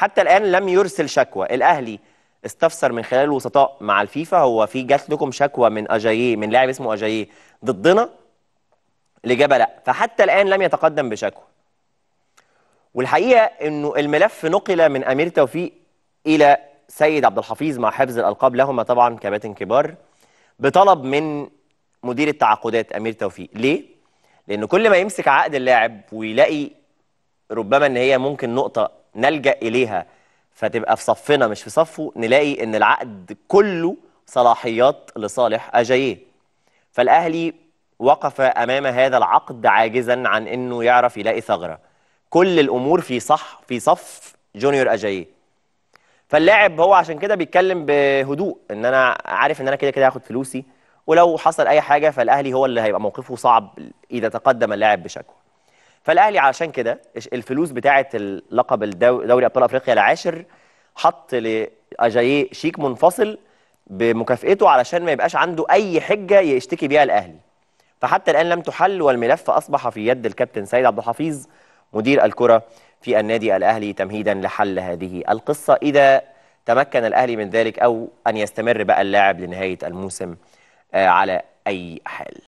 حتى الان لم يرسل شكوى الاهلي استفسر من خلال الوسطاء مع الفيفا هو في جات لكم شكوى من اجاييه من لاعب اسمه اجاييه ضدنا الاجابه لا فحتى الان لم يتقدم بشكوى والحقيقه انه الملف نقل من امير توفيق الى سيد عبد الحفيظ مع حفظ الالقاب لهما طبعا كباتن كبار بطلب من مدير التعاقدات امير توفيق ليه لان كل ما يمسك عقد اللاعب ويلاقي ربما ان هي ممكن نقطه نلجأ إليها فتبقى في صفنا مش في صفه نلاقي إن العقد كله صلاحيات لصالح أجاييه فالأهلي وقف أمام هذا العقد عاجزا عن إنه يعرف يلاقي ثغرة كل الأمور في صح في صف جونيور أجاييه فاللاعب هو عشان كده بيتكلم بهدوء إن أنا عارف إن أنا كده كده هاخد فلوسي ولو حصل أي حاجة فالأهلي هو اللي هيبقى موقفه صعب إذا تقدم اللاعب بشكوى فالاهلي عشان كده الفلوس بتاعه اللقب دوري ابطال افريقيا العاشر حط لاجاييه شيك منفصل بمكافئته علشان ما يبقاش عنده اي حجه يشتكي بيها الاهلي فحتى الان لم تحل والملف اصبح في يد الكابتن سيد عبد الحفيظ مدير الكره في النادي الاهلي تمهيدا لحل هذه القصه اذا تمكن الاهلي من ذلك او ان يستمر بقى اللاعب لنهايه الموسم آه، على اي حال